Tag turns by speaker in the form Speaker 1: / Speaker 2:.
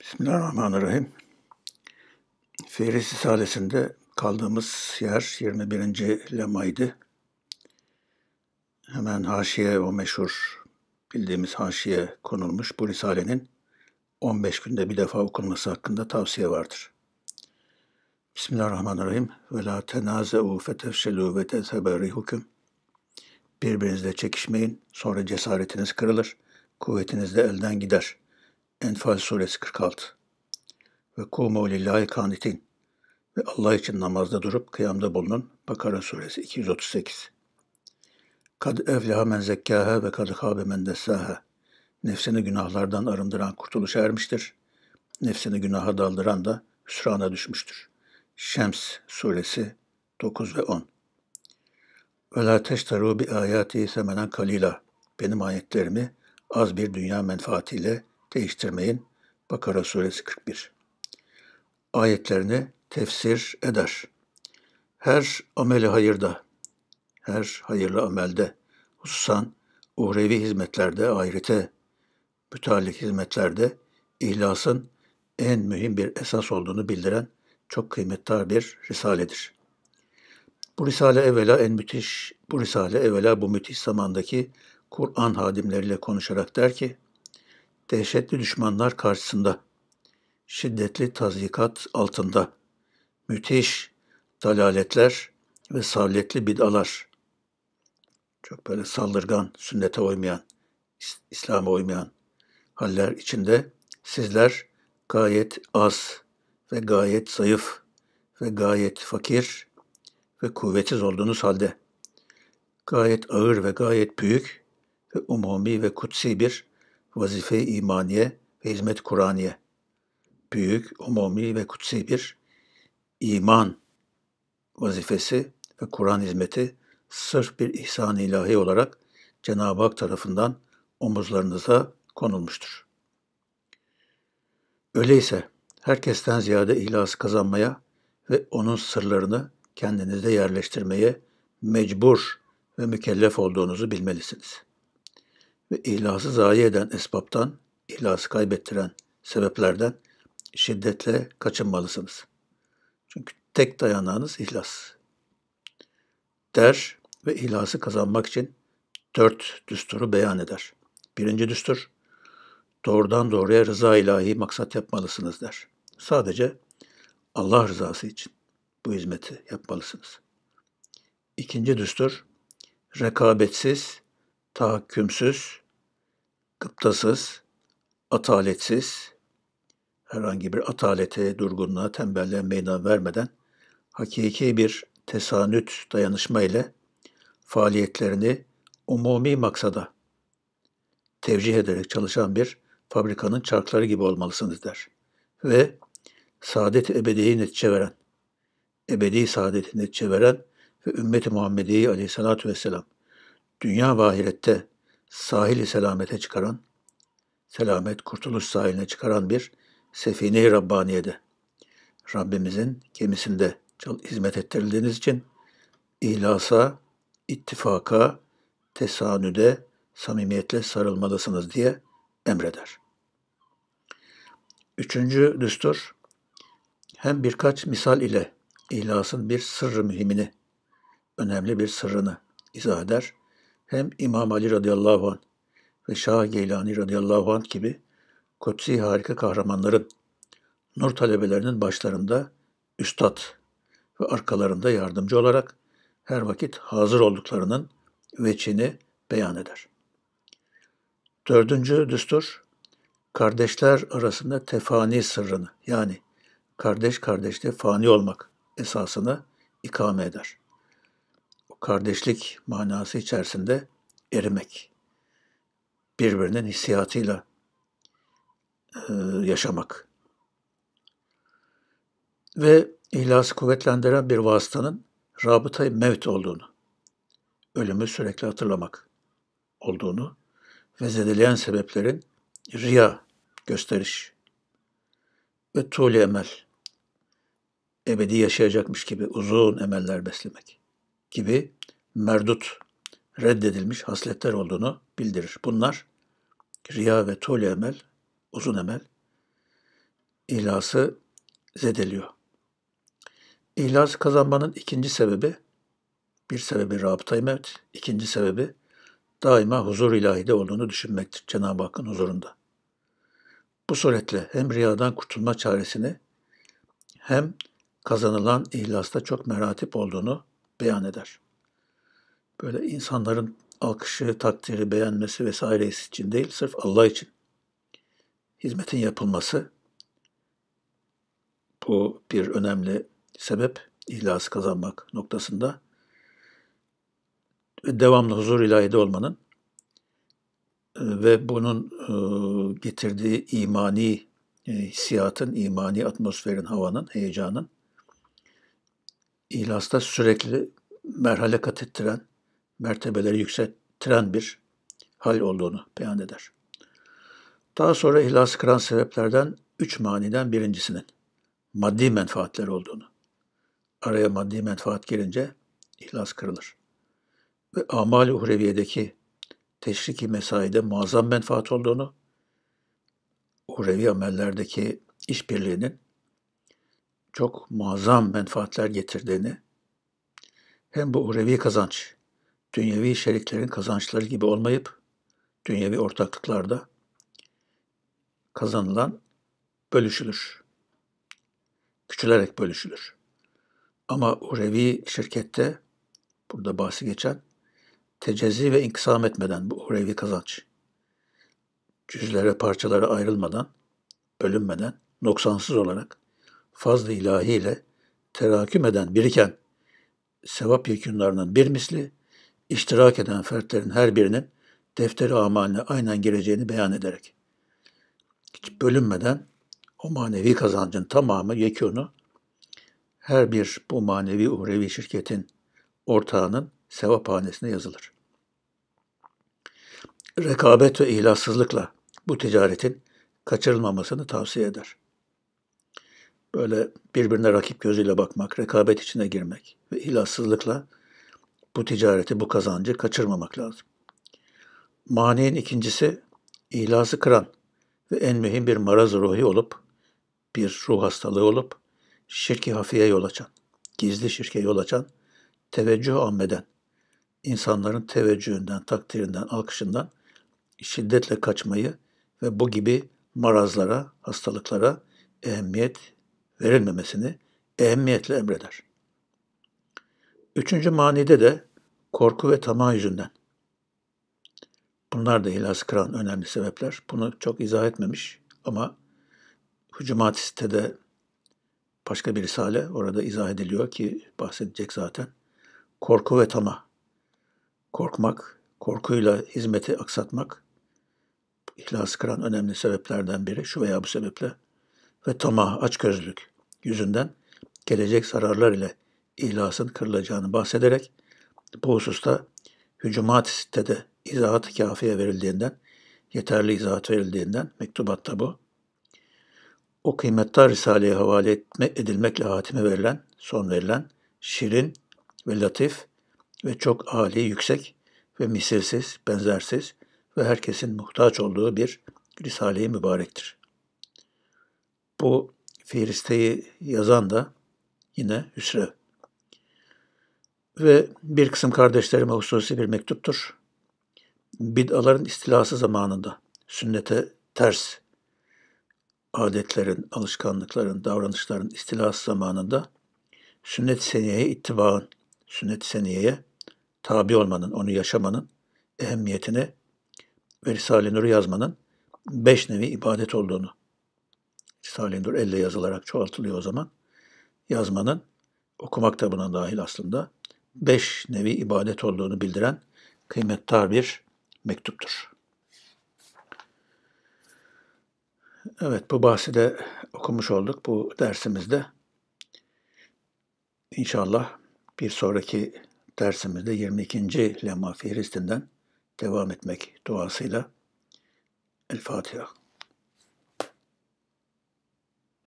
Speaker 1: Bismillahirrahmanirrahim. Ferisi Salesi'nde kaldığımız yer 21. lemaydı. Hemen haşiye o meşhur bildiğimiz haşiye konulmuş bu risalenin 15 günde bir defa okunması hakkında tavsiye vardır. Bismillahirrahmanirrahim. Ve la tenazeu fetefşelû ve tezhebe rihukum. Birbirinizle çekişmeyin, sonra cesaretiniz kırılır, kuvvetiniz de elden gider.'' Enfal suresi 46 Ve kumu lillahi kanitin ve Allah için namazda durup kıyamda bulunun. Bakara suresi 238 Kad evleha men zekkâhe ve kad hâbe men dessâhe Nefsini günahlardan arındıran kurtuluşa ermiştir. Nefsini günaha daldıran da hüsrana düşmüştür. Şems suresi 9 ve 10 Ve la teşteru bi ayati semenen kalila Benim ayetlerimi az bir dünya menfaatiyle değiştirmeyin. Bakara suresi 41 ayetlerini tefsir eder. Her ameli hayırda, her hayırlı amelde, hususan uhrevi hizmetlerde, ahirete müteallik hizmetlerde ihlasın en mühim bir esas olduğunu bildiren çok kıymetli bir risaledir. Bu risale evvela en müthiş, bu risale evvela bu müthiş zamandaki Kur'an hadimleriyle konuşarak der ki, Dehşetli düşmanlar karşısında, şiddetli tazikat altında, müthiş dalaletler ve salletli bid'alar. Çok böyle saldırgan, sünnete uymayan, İslam'a uymayan haller içinde sizler gayet az ve gayet zayıf ve gayet fakir ve kuvvetsiz olduğunuz halde gayet ağır ve gayet büyük ve umumi ve kutsi bir vazife imaniye ve hizmet Kur'aniye. Büyük, umumi ve kutsi bir iman vazifesi ve Kur'an hizmeti sırf bir ihsan ilahi olarak Cenab-ı Hak tarafından omuzlarınıza konulmuştur. Öyleyse herkesten ziyade ihlası kazanmaya ve onun sırlarını kendinizde yerleştirmeye mecbur ve mükellef olduğunuzu bilmelisiniz.'' ve ihlası zayi eden esbaptan, ihlası kaybettiren sebeplerden şiddetle kaçınmalısınız. Çünkü tek dayanağınız ihlas. Der ve ihlası kazanmak için dört düsturu beyan eder. Birinci düstur, doğrudan doğruya rıza ilahi maksat yapmalısınız der. Sadece Allah rızası için bu hizmeti yapmalısınız. İkinci düstur, rekabetsiz tahakkümsüz, gıptasız, ataletsiz, herhangi bir atalete, durgunluğa, tembelliğe meydan vermeden hakiki bir tesanüt dayanışma ile faaliyetlerini umumi maksada tevcih ederek çalışan bir fabrikanın çarkları gibi olmalısınız der. Ve saadet ebediyi netice veren, ebedi saadeti netice veren ve ümmeti Muhammedi'yi aleyhissalatü vesselam dünya ve ahirette sahili selamete çıkaran, selamet kurtuluş sahiline çıkaran bir sefine-i Rabbaniye'de. Rabbimizin gemisinde hizmet ettirildiğiniz için ihlasa, ittifaka, tesanüde, samimiyetle sarılmalısınız diye emreder. Üçüncü düstur, hem birkaç misal ile ihlasın bir sırrı mühimini, önemli bir sırrını izah eder hem İmam Ali radıyallahu anh ve Şah Geylani radıyallahu anh gibi kutsi harika kahramanların nur talebelerinin başlarında üstad ve arkalarında yardımcı olarak her vakit hazır olduklarının veçini beyan eder. Dördüncü düstur, kardeşler arasında tefani sırrını yani kardeş kardeşte fani olmak esasını ikame eder kardeşlik manası içerisinde erimek. Birbirinin hissiyatıyla e, yaşamak. Ve ihlası kuvvetlendiren bir vasıtanın rabıtayı mevt olduğunu, ölümü sürekli hatırlamak olduğunu ve zedeleyen sebeplerin riya, gösteriş ve tuğli emel, ebedi yaşayacakmış gibi uzun emeller beslemek gibi merdut, reddedilmiş hasletler olduğunu bildirir. Bunlar riya ve tuğle emel, uzun emel, ihlası zedeliyor. İhlas kazanmanın ikinci sebebi, bir sebebi rabıta mevt, ikinci sebebi daima huzur ilahide olduğunu düşünmektir Cenab-ı Hakk'ın huzurunda. Bu suretle hem riyadan kurtulma çaresini hem kazanılan ihlasta çok meratip olduğunu beyan eder. Böyle insanların alkışı, takdiri, beğenmesi vesaire için değil, sırf Allah için hizmetin yapılması bu bir önemli sebep ihlas kazanmak noktasında devamlı huzur ilahide olmanın e, ve bunun e, getirdiği imani e, hissiyatın, imani atmosferin, havanın, heyecanın İhlas'ta sürekli merhale kat ettiren, mertebeleri yükselttiren bir hal olduğunu beyan eder. Daha sonra ihlası kıran sebeplerden üç maniden birincisinin maddi menfaatler olduğunu. Araya maddi menfaat girince ihlas kırılır. Ve amal-i uhreviye'deki teşriki mesaide muazzam menfaat olduğunu, uhrevi amellerdeki işbirliğinin çok muazzam menfaatler getirdiğini, hem bu urevi kazanç, dünyevi şeriklerin kazançları gibi olmayıp, dünyevi ortaklıklarda kazanılan bölüşülür. Küçülerek bölüşülür. Ama urevi şirkette, burada bahsi geçen, tecezi ve inkısam etmeden bu urevi kazanç, cüzlere parçalara ayrılmadan, bölünmeden, noksansız olarak Fazla ilahiyle teraküm eden, biriken sevap yekünlerinin bir misli, iştirak eden fertlerin her birinin defteri amaline aynen geleceğini beyan ederek. Hiç bölünmeden o manevi kazancın tamamı yekunu her bir bu manevi uhrevi şirketin ortağının sevap hanesine yazılır. Rekabet ve ihlassızlıkla bu ticaretin kaçırılmamasını tavsiye eder.'' böyle birbirine rakip gözüyle bakmak, rekabet içine girmek ve ilaçsızlıkla bu ticareti, bu kazancı kaçırmamak lazım. Mani'nin ikincisi ilası kıran ve en mühim bir maraz ruhi olup, bir ruh hastalığı olup, şirki hafiye yol açan, gizli şirke yol açan, teveccüh ammeden, insanların teveccühünden, takdirinden, alkışından şiddetle kaçmayı ve bu gibi marazlara, hastalıklara ehemmiyet verilmemesini ehemmiyetle emreder. Üçüncü manide de korku ve tamah yüzünden. Bunlar da hilası kıran önemli sebepler. Bunu çok izah etmemiş ama Hücumatiste de başka bir risale orada izah ediliyor ki bahsedecek zaten. Korku ve tamah. Korkmak, korkuyla hizmeti aksatmak, ihlası kıran önemli sebeplerden biri şu veya bu sebeple ve tamah, açgözlülük yüzünden gelecek zararlar ile ihlasın kırılacağını bahsederek bu hususta hücumat sitede izahat kafiye verildiğinden, yeterli izahat verildiğinden mektubatta bu. O kıymetli Risale'ye havale etme, edilmekle hatime verilen, son verilen, şirin ve latif ve çok âli, yüksek ve misilsiz, benzersiz ve herkesin muhtaç olduğu bir Risale-i Mübarek'tir. Bu fiilisteyi yazan da yine Hüsrev. Ve bir kısım kardeşlerime hususi bir mektuptur. Bid'aların istilası zamanında sünnete ters adetlerin, alışkanlıkların, davranışların istilası zamanında sünnet-i seniyeye ittibaın, sünnet-i seniyeye tabi olmanın, onu yaşamanın ehemmiyetini ve Risale-i Nur'u yazmanın beş nevi ibadet olduğunu Stalindur elle yazılarak çoğaltılıyor o zaman. Yazmanın okuma kitabına dahil aslında beş nevi ibadet olduğunu bildiren kıymettar bir mektuptur. Evet bu bahsi de okumuş olduk bu dersimizde. İnşallah bir sonraki dersimizde 22. Lemma Fihristinden devam etmek duasıyla El Fatiha.